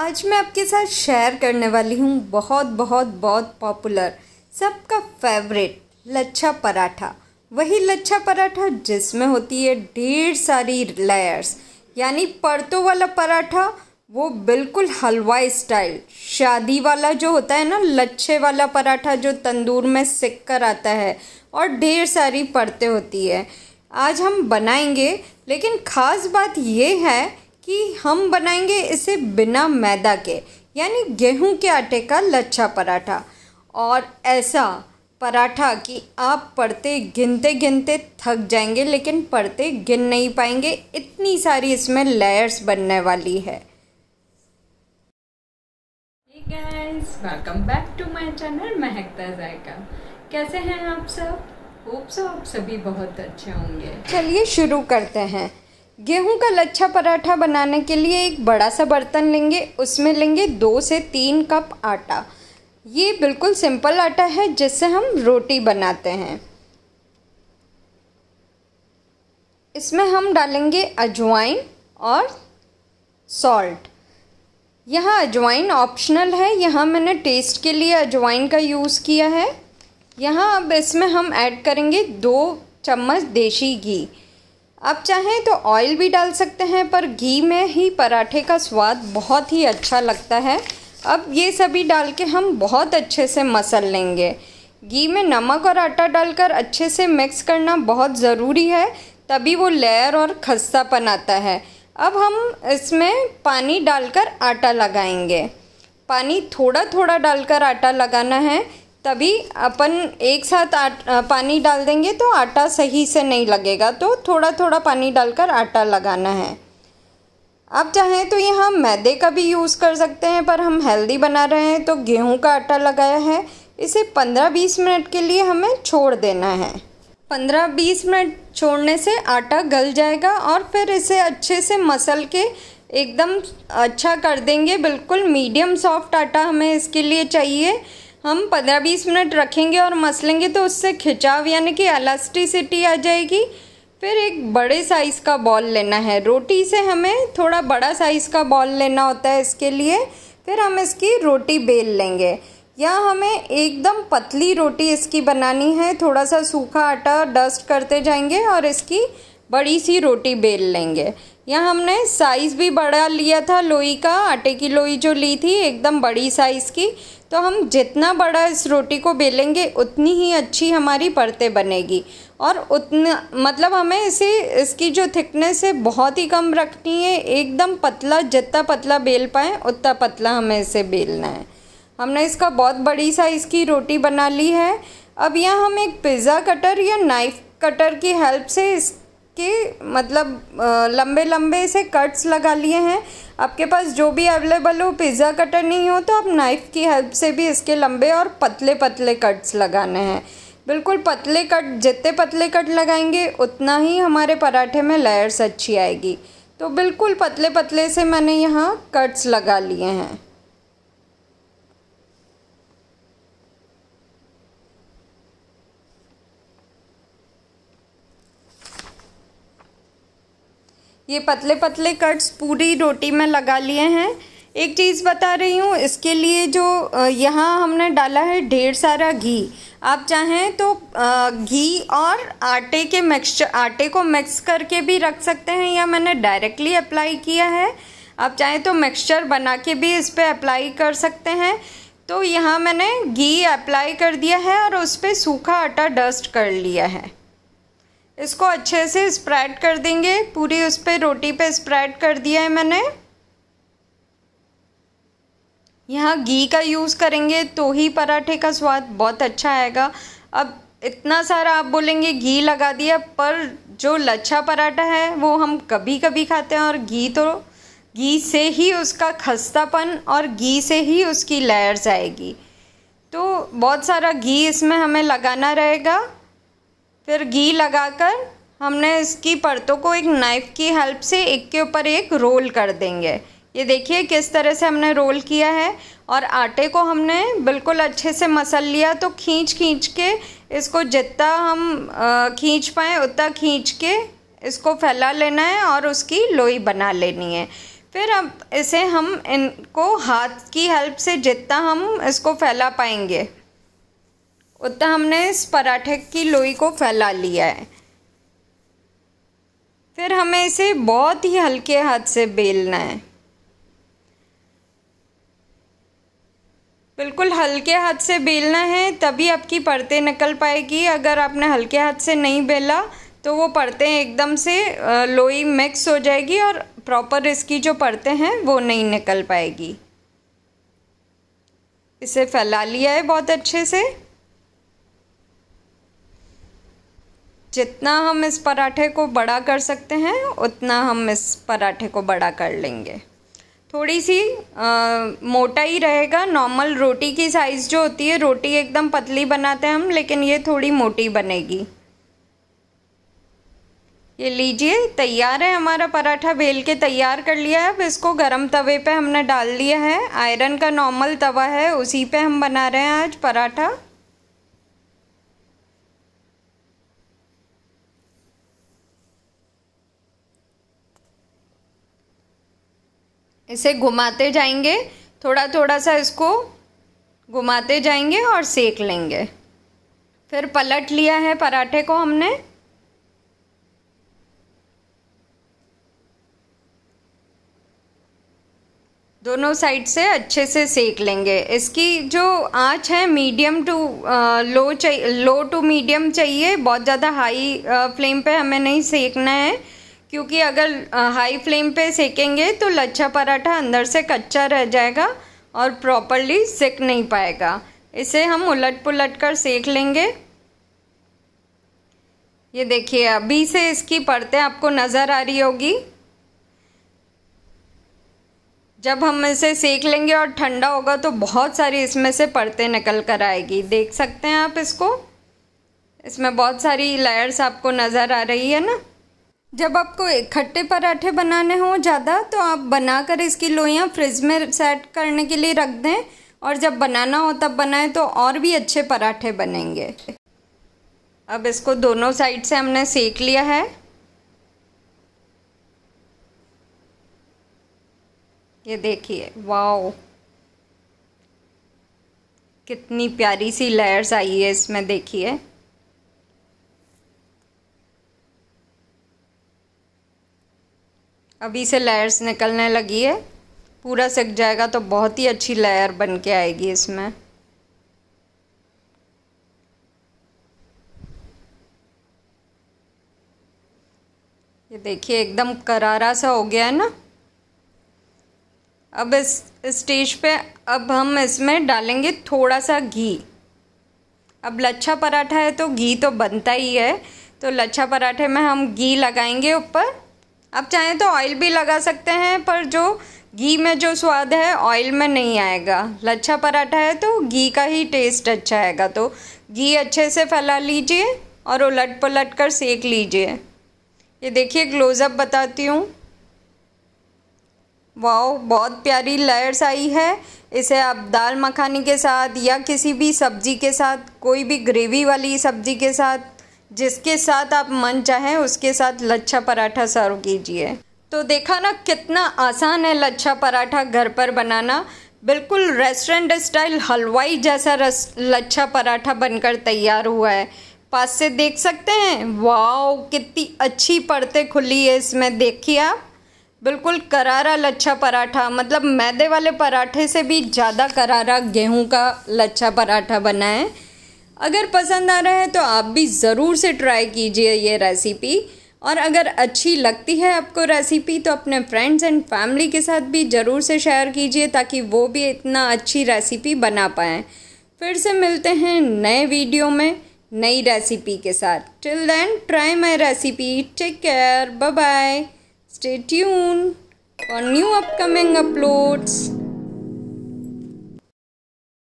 आज मैं आपके साथ शेयर करने वाली हूँ बहुत बहुत बहुत पॉपुलर सबका फेवरेट लच्छा पराठा वही लच्छा पराठा जिसमें होती है ढेर सारी लेयर्स यानी परतों वाला पराठा वो बिल्कुल हलवाई स्टाइल शादी वाला जो होता है ना लच्छे वाला पराठा जो तंदूर में सिक कर आता है और ढेर सारी परतें होती है आज हम बनाएंगे लेकिन ख़ास बात ये है कि हम बनाएंगे इसे बिना मैदा के यानी गेहूं के आटे का लच्छा पराठा और ऐसा पराठा कि आप पढ़ते गिनते गिनते थक जाएंगे लेकिन पढ़ते गिन नहीं पाएंगे इतनी सारी इसमें लेयर्स बनने वाली है welcome back to my channel Mahakta Zayka कैसे हैं आप सब होप सो आप सभी बहुत अच्छे होंगे चलिए शुरू करते हैं गेहूं का लच्छा पराठा बनाने के लिए एक बड़ा सा बर्तन लेंगे उसमें लेंगे दो से तीन कप आटा ये बिल्कुल सिंपल आटा है जिससे हम रोटी बनाते हैं इसमें हम डालेंगे अजवाइन और सॉल्ट यहाँ अजवाइन ऑप्शनल है यहाँ मैंने टेस्ट के लिए अजवाइन का यूज़ किया है यहाँ अब इसमें हम ऐड करेंगे दो चम्मच देसी घी आप चाहें तो ऑयल भी डाल सकते हैं पर घी में ही पराठे का स्वाद बहुत ही अच्छा लगता है अब ये सभी डाल के हम बहुत अच्छे से मसल लेंगे घी में नमक और आटा डालकर अच्छे से मिक्स करना बहुत ज़रूरी है तभी वो लेयर और खस्तापन आता है अब हम इसमें पानी डालकर आटा लगाएंगे पानी थोड़ा थोड़ा डालकर आटा लगाना है तभी अपन एक साथ पानी डाल देंगे तो आटा सही से नहीं लगेगा तो थोड़ा थोड़ा पानी डालकर आटा लगाना है आप चाहें तो यहाँ मैदे का भी यूज़ कर सकते हैं पर हम हेल्दी बना रहे हैं तो गेहूं का आटा लगाया है इसे 15-20 मिनट के लिए हमें छोड़ देना है 15-20 मिनट छोड़ने से आटा गल जाएगा और फिर इसे अच्छे से मसल के एकदम अच्छा कर देंगे बिल्कुल मीडियम सॉफ्ट आटा हमें इसके लिए चाहिए हम पंद्रह बीस मिनट रखेंगे और मसलेंगे तो उससे खिंचाव यानी कि एलास्टिसिटी आ जाएगी फिर एक बड़े साइज़ का बॉल लेना है रोटी से हमें थोड़ा बड़ा साइज़ का बॉल लेना होता है इसके लिए फिर हम इसकी रोटी बेल लेंगे या हमें एकदम पतली रोटी इसकी बनानी है थोड़ा सा सूखा आटा डस्ट करते जाएंगे और इसकी बड़ी सी रोटी बेल लेंगे यहाँ हमने साइज़ भी बड़ा लिया था लोई का आटे की लोई जो ली थी एकदम बड़ी साइज़ की तो हम जितना बड़ा इस रोटी को बेलेंगे उतनी ही अच्छी हमारी परतें बनेगी और उतना मतलब हमें इसे इसकी जो थिकनेस है बहुत ही कम रखनी है एकदम पतला जितना पतला बेल पाएँ उतना पतला हमें इसे बेलना है हमने इसका बहुत बड़ी साइज़ की रोटी बना ली है अब यह हम एक पिज़्ज़ा कटर या नाइफ़ कटर की हेल्प से इस के मतलब लंबे लंबे से कट्स लगा लिए हैं आपके पास जो भी अवेलेबल हो पिज़्ज़ा कटर नहीं हो तो आप नाइफ़ की हेल्प से भी इसके लंबे और पतले पतले कट्स लगाने हैं बिल्कुल पतले कट जितने पतले कट लगाएंगे उतना ही हमारे पराठे में लेयर्स अच्छी आएगी तो बिल्कुल पतले पतले से मैंने यहाँ कट्स लगा लिए हैं ये पतले पतले कट्स पूरी रोटी में लगा लिए हैं एक चीज़ बता रही हूँ इसके लिए जो यहाँ हमने डाला है ढेर सारा घी आप चाहें तो घी और आटे के मिक्सचर आटे को मिक्स करके भी रख सकते हैं या मैंने डायरेक्टली अप्लाई किया है आप चाहें तो मिक्सचर बना के भी इस पर अप्लाई कर सकते हैं तो यहाँ मैंने घी अप्लाई कर दिया है और उस पर सूखा आटा डस्ट कर लिया है इसको अच्छे से स्प्रेड कर देंगे पूरी उस पर रोटी पे स्प्रेड कर दिया है मैंने यहाँ घी का यूज़ करेंगे तो ही पराठे का स्वाद बहुत अच्छा आएगा अब इतना सारा आप बोलेंगे घी लगा दिया पर जो लच्छा पराठा है वो हम कभी कभी खाते हैं और घी तो घी से ही उसका खस्तापन और घी से ही उसकी लेयर्स आएगी तो बहुत सारा घी इसमें हमें लगाना रहेगा फिर घी लगाकर हमने इसकी परतों को एक नाइफ़ की हेल्प से एक के ऊपर एक रोल कर देंगे ये देखिए किस तरह से हमने रोल किया है और आटे को हमने बिल्कुल अच्छे से मसल लिया तो खींच खींच के इसको जितना हम खींच पाएँ उतना खींच के इसको फैला लेना है और उसकी लोई बना लेनी है फिर अब इसे हम इनको हाथ की हेल्प से जितना हम इसको फैला पाएंगे उतना हमने इस पराठे की लोई को फैला लिया है फिर हमें इसे बहुत ही हल्के हाथ से बेलना है बिल्कुल हल्के हाथ से बेलना है तभी आपकी परतें निकल पाएगी अगर आपने हल्के हाथ से नहीं बेला तो वो परतें एकदम से लोई मिक्स हो जाएगी और प्रॉपर इसकी जो परतें हैं वो नहीं निकल पाएगी इसे फैला लिया है बहुत अच्छे से जितना हम इस पराठे को बड़ा कर सकते हैं उतना हम इस पराठे को बड़ा कर लेंगे थोड़ी सी आ, मोटा ही रहेगा नॉर्मल रोटी की साइज़ जो होती है रोटी एकदम पतली बनाते हैं हम लेकिन ये थोड़ी मोटी बनेगी ये लीजिए तैयार है हमारा पराठा बेल के तैयार कर लिया है अब इसको गरम तवे पे हमने डाल लिया है आयरन का नॉर्मल तवा है उसी पे हम बना रहे हैं आज पराठा इसे घुमाते जाएंगे थोड़ा थोड़ा सा इसको घुमाते जाएंगे और सेक लेंगे फिर पलट लिया है पराठे को हमने दोनों साइड से अच्छे से सेक लेंगे इसकी जो आंच है मीडियम टू लो चाहिए लो टू मीडियम चाहिए बहुत ज़्यादा हाई फ्लेम पे हमें नहीं सेकना है क्योंकि अगर हाई फ्लेम पे सेकेंगे तो लच्छा पराठा अंदर से कच्चा रह जाएगा और प्रॉपरली सेक नहीं पाएगा इसे हम उलट पुलट कर सेक लेंगे ये देखिए अभी से इसकी परतें आपको नज़र आ रही होगी जब हम इसे सेक लेंगे और ठंडा होगा तो बहुत सारी इसमें से परतें निकल कर आएगी देख सकते हैं आप इसको इसमें बहुत सारी लेयर्स आपको नज़र आ रही है ना जब आपको इकट्ठे पराठे बनाने हों ज़्यादा तो आप बनाकर इसकी लोइयाँ फ्रिज में सेट करने के लिए रख दें और जब बनाना हो तब बनाएं तो और भी अच्छे पराठे बनेंगे अब इसको दोनों साइड से हमने सेक लिया है ये देखिए वाओ कितनी प्यारी सी लेयर्स आई है इसमें देखिए अभी से लेयर्स निकलने लगी है पूरा सिक जाएगा तो बहुत ही अच्छी लेयर बन के आएगी इसमें ये देखिए एकदम करारा सा हो गया है ना अब इस स्टेज पे अब हम इसमें डालेंगे थोड़ा सा घी अब लच्छा पराठा है तो घी तो बनता ही है तो लच्छा पराठे में हम घी लगाएंगे ऊपर आप चाहें तो ऑयल भी लगा सकते हैं पर जो घी में जो स्वाद है ऑयल में नहीं आएगा लच्छा पराठा है तो घी का ही टेस्ट अच्छा आएगा तो घी अच्छे से फैला लीजिए और उलट पलट कर सेक लीजिए ये देखिए क्लोज़अप बताती हूँ वाओ बहुत प्यारी लेयर्स आई है इसे आप दाल मखानी के साथ या किसी भी सब्ज़ी के साथ कोई भी ग्रेवी वाली सब्ज़ी के साथ जिसके साथ आप मन चाहें उसके साथ लच्छा पराठा सर्व कीजिए तो देखा ना कितना आसान है लच्छा पराठा घर पर बनाना बिल्कुल रेस्टोरेंट स्टाइल हलवाई जैसा रस लच्छा पराठा बनकर तैयार हुआ है पास से देख सकते हैं वाओ कितनी अच्छी परतें खुली है इसमें देखिए आप बिल्कुल करारा लच्छा पराठा मतलब मैदे वाले पराठे से भी ज़्यादा करारा गेहूं का लच्छा पराठा बना है अगर पसंद आ रहा है तो आप भी ज़रूर से ट्राई कीजिए ये रेसिपी और अगर अच्छी लगती है आपको रेसिपी तो अपने फ्रेंड्स एंड फैमिली के साथ भी ज़रूर से शेयर कीजिए ताकि वो भी इतना अच्छी रेसिपी बना पाएँ फिर से मिलते हैं नए वीडियो में नई रेसिपी के साथ till then try my recipe take care bye bye stay tune for new upcoming uploads